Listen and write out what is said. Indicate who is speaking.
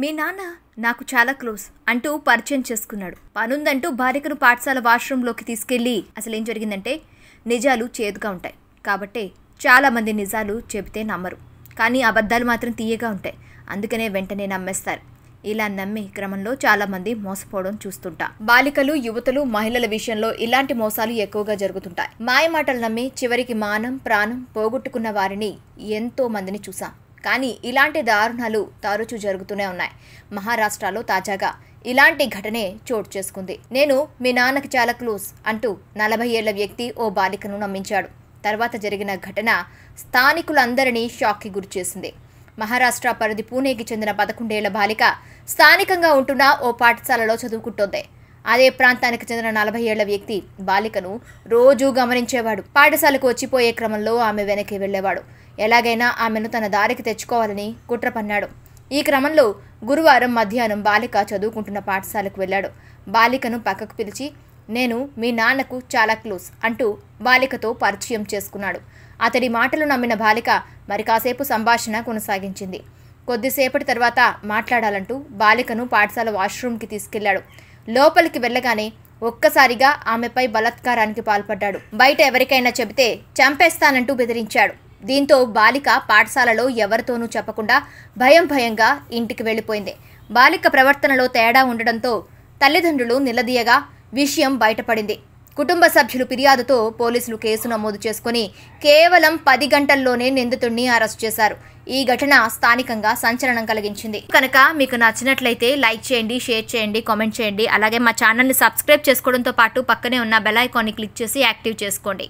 Speaker 1: మీ నాన్న నాకు చాలా క్లోజ్ అంటూ పరిచయం చేసుకున్నాడు పనుందంటూ భార్యకును పాఠశాల వాష్రూంలోకి తీసుకెళ్ళి అసలు ఏం జరిగిందంటే నిజాలు చేదుగా ఉంటాయి కాబట్టి చాలామంది నిజాలు చెబితే నమ్మరు కానీ అబద్ధాలు మాత్రం తీయగా ఉంటాయి అందుకనే వెంటనే నమ్మేస్తారు ఇలా నమ్మి క్రమంలో చాలామంది మోసపోవడం చూస్తుంటా బాలికలు యువతలు మహిళల విషయంలో ఇలాంటి మోసాలు ఎక్కువగా జరుగుతుంటాయి మాయమాటలు నమ్మి చివరికి మానం ప్రాణం పోగొట్టుకున్న వారిని ఎంతో మందిని చూసాం కానీ ఇలాంటి దారుణాలు తరచూ జరుగుతూనే ఉన్నాయి మహారాష్ట్రలో తాజాగా ఇలాంటి ఘటనే చోటు చేసుకుంది నేను మీ నాన్నకి చాలా క్లోజ్ అంటూ నలభై ఏళ్ల వ్యక్తి ఓ బాలికను నమ్మించాడు తర్వాత జరిగిన ఘటన స్థానికులందరినీ షాక్కి గురిచేసింది మహారాష్ట్ర పరిధి పూణేకి చెందిన పదకొండేళ్ల బాలిక స్థానికంగా ఉంటున్న ఓ పాఠశాలలో చదువుకుంటోంది అదే ప్రాంతానికి చెందిన నలభై ఏళ్ల వ్యక్తి బాలికను రోజూ గమనించేవాడు పాఠశాలకు వచ్చిపోయే క్రమంలో ఆమె వెనక్కి వెళ్ళేవాడు ఎలాగైనా ఆమెను తన దారికి తెచ్చుకోవాలని కుట్ర పన్నాడు ఈ క్రమంలో గురువారం మధ్యాహ్నం బాలిక చదువుకుంటున్న పాఠశాలకు వెళ్ళాడు బాలికను పక్కకు పిలిచి నేను మీ నాన్నకు చాలా క్లోజ్ అంటూ బాలికతో పరిచయం చేసుకున్నాడు అతడి మాటలు నమ్మిన బాలిక మరి కాసేపు సంభాషణ కొనసాగించింది కొద్దిసేపటి తర్వాత మాట్లాడాలంటూ బాలికను పాఠశాల వాష్రూమ్కి తీసుకెళ్లాడు లోపలికి వెళ్ళగానే ఒక్కసారిగా ఆమెపై బలాత్కారానికి పాల్పడ్డాడు బయట ఎవరికైనా చెబితే చంపేస్తానంటూ బెదిరించాడు దీంతో బాలిక పాఠశాలలో ఎవరితోనూ చెప్పకుండా భయం భయంగా ఇంటికి వెళ్ళిపోయింది బాలిక ప్రవర్తనలో తేడా ఉండడంతో తల్లిదండ్రులు నిలదీయగా విషయం బయటపడింది కుటుంబ సభ్యులు ఫిర్యాదుతో పోలీసులు కేసు నమోదు చేసుకుని కేవలం పది గంటల్లోనే నిందితుడిని అరెస్ట్ చేశారు ఈ ఘటన స్థానికంగా సంచలనం కలిగించింది కనుక మీకు నచ్చినట్లయితే లైక్ చేయండి షేర్ చేయండి కామెంట్ చేయండి అలాగే మా ఛానల్ని సబ్స్క్రైబ్ చేసుకోవడంతో పాటు పక్కనే ఉన్న బెల్ ఐకాన్ని క్లిక్ చేసి యాక్టివ్ చేసుకోండి